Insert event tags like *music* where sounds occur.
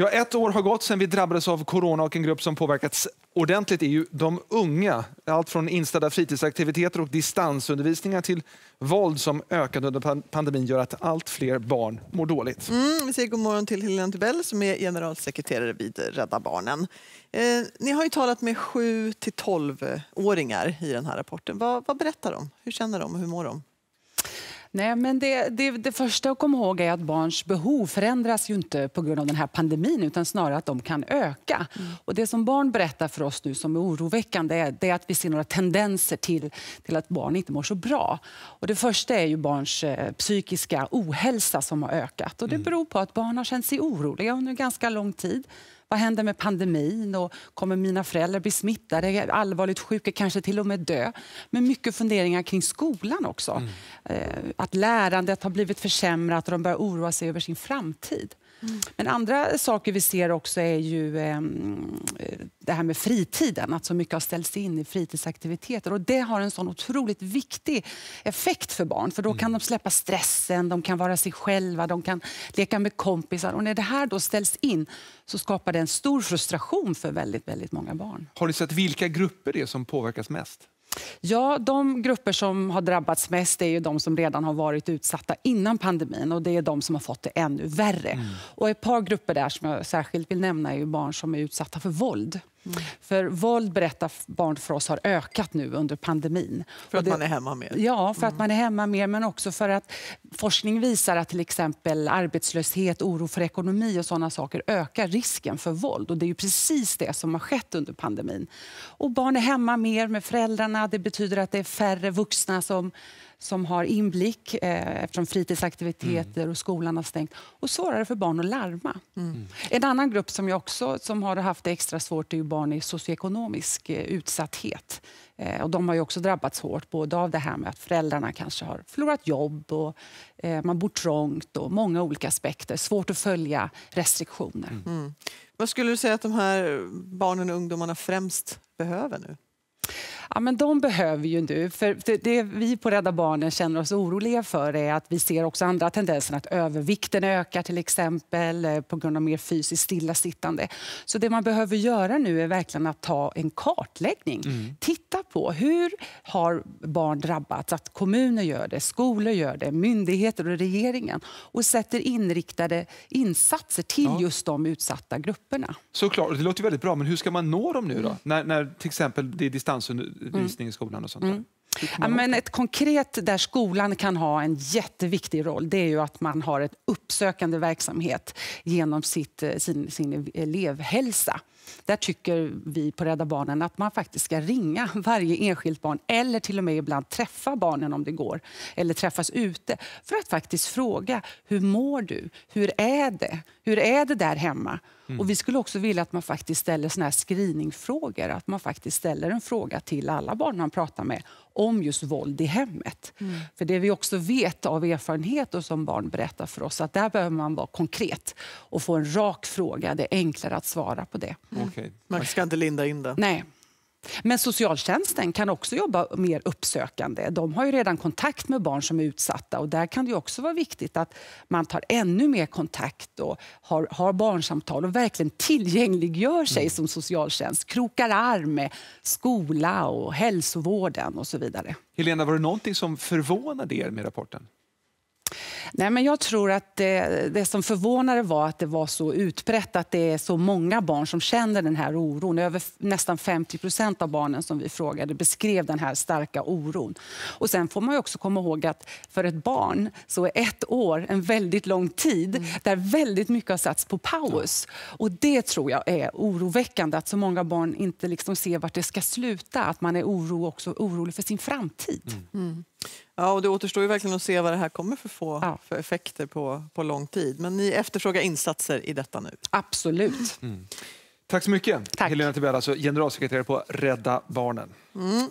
Ja, ett år har gått sedan vi drabbades av corona och en grupp som påverkats ordentligt är ju de unga. Allt från inställda fritidsaktiviteter och distansundervisningar till våld som ökade under pandemin gör att allt fler barn mår dåligt. Mm, vi säger god morgon till Helena Tubell som är generalsekreterare vid Rädda Barnen. Eh, ni har ju talat med 7 till 12-åringar i den här rapporten. Vad, vad berättar de? Hur känner de och hur mår de? Nej, men det, det, det första att komma ihåg är att barns behov förändras ju inte på grund av den här pandemin utan snarare att de kan öka. Mm. Och det som barn berättar för oss nu som är oroväckande är, det är att vi ser några tendenser till, till att barn inte mår så bra. Och det första är ju barns eh, psykiska ohälsa som har ökat. Och det mm. beror på att barn har känt sig oroliga under ganska lång tid. Vad händer med pandemin? Och kommer mina föräldrar bli smittade, allvarligt sjuka, kanske till och med dö? Men mycket funderingar kring skolan också. Mm. Eh, att lärandet har blivit försämrat och de börjar oroa sig över sin framtid. Men andra saker vi ser också är ju eh, det här med fritiden, att så mycket har ställts in i fritidsaktiviteter. Och det har en sån otroligt viktig effekt för barn, för då kan mm. de släppa stressen, de kan vara sig själva, de kan leka med kompisar. Och när det här då ställs in så skapar det en stor frustration för väldigt, väldigt många barn. Har ni sett vilka grupper det är som påverkas mest? Ja, de grupper som har drabbats mest är ju de som redan har varit utsatta innan pandemin och det är de som har fått det ännu värre. Mm. Och ett par grupper där som jag särskilt vill nämna är ju barn som är utsatta för våld. För våld, berättar barn för oss, har ökat nu under pandemin. För att det, man är hemma mer? Ja, för mm. att man är hemma mer, men också för att forskning visar att till exempel arbetslöshet, oro för ekonomi och sådana saker ökar risken för våld. Och det är ju precis det som har skett under pandemin. Och barn är hemma mer med föräldrarna. Det betyder att det är färre vuxna som som har inblick eh, eftersom fritidsaktiviteter mm. och skolan har stängt. Och svårare för barn att larma. Mm. En annan grupp som jag också som har haft det extra svårt är barn i socioekonomisk eh, utsatthet. Eh, och de har ju också drabbats hårt både av det här med att föräldrarna kanske har förlorat jobb och eh, man bor trångt och många olika aspekter. Svårt att följa restriktioner. Mm. mm. Vad skulle du säga att de här barnen och ungdomarna främst behöver nu? Ja, men de behöver ju nu, för det vi på Rädda Barnen känner oss oroliga för är att vi ser också andra tendenser, att övervikten ökar till exempel eh, på grund av mer fysiskt stillasittande. Så det man behöver göra nu är verkligen att ta en kartläggning mm på hur har barn drabbats. Att kommuner gör det, skolor gör det, myndigheter och regeringen. Och sätter inriktade insatser till ja. just de utsatta grupperna. Såklart, det låter väldigt bra. Men hur ska man nå dem nu då? Mm. När, när till exempel det är distansundervisning mm. i skolan och sånt mm. där. Mm. Ja, men ett konkret där skolan kan ha en jätteviktig roll det är ju att man har en uppsökande verksamhet genom sitt, eh, sin, sin elevhälsa. Där tycker vi på Rädda Barnen att man faktiskt ska ringa *laughs* varje enskilt barn eller till och med ibland träffa barnen om det går, eller träffas ute för att faktiskt fråga hur mår du? Hur är det? Hur är det där hemma? Mm. Och vi skulle också vilja att man faktiskt ställer såna här screeningfrågor, att man faktiskt ställer en fråga till alla barn man pratar med om just våld i hemmet. Mm. För det vi också vet av erfarenhet och som barn berättar för oss, att där behöver man vara konkret och få en rak fråga. Det är enklare att svara på det. Mm. Okay. Man ska inte linda in det. Nej. Men socialtjänsten kan också jobba mer uppsökande. De har ju redan kontakt med barn som är utsatta och där kan det också vara viktigt att man tar ännu mer kontakt och har, har barnsamtal och verkligen tillgängliggör sig mm. som socialtjänst. Krokar arm med skola och hälsovården och så vidare. Helena, var det någonting som förvånade er med rapporten? Nej, men jag tror att det, det, som förvånade var att det var så utbrett att det är så många barn som känner den här oron. Över nästan 50 procent av barnen som vi frågade beskrev den här starka oron. Och Sen får man också komma ihåg att för ett barn så är ett år en väldigt lång tid mm. där väldigt mycket har satts på paus. Och Det tror jag är oroväckande, att så många barn inte liksom ser vart det ska sluta. Att man är oro, också orolig för sin framtid. Mm. Mm. Ja, och det återstår ju verkligen att se vad det här kommer för få ja. för effekter på, på lång tid. Men ni efterfrågar insatser i detta nu? Absolut. Mm. Tack så mycket, Tack. Helena Tibell, alltså generalsekreterare på Rädda Barnen. Mm.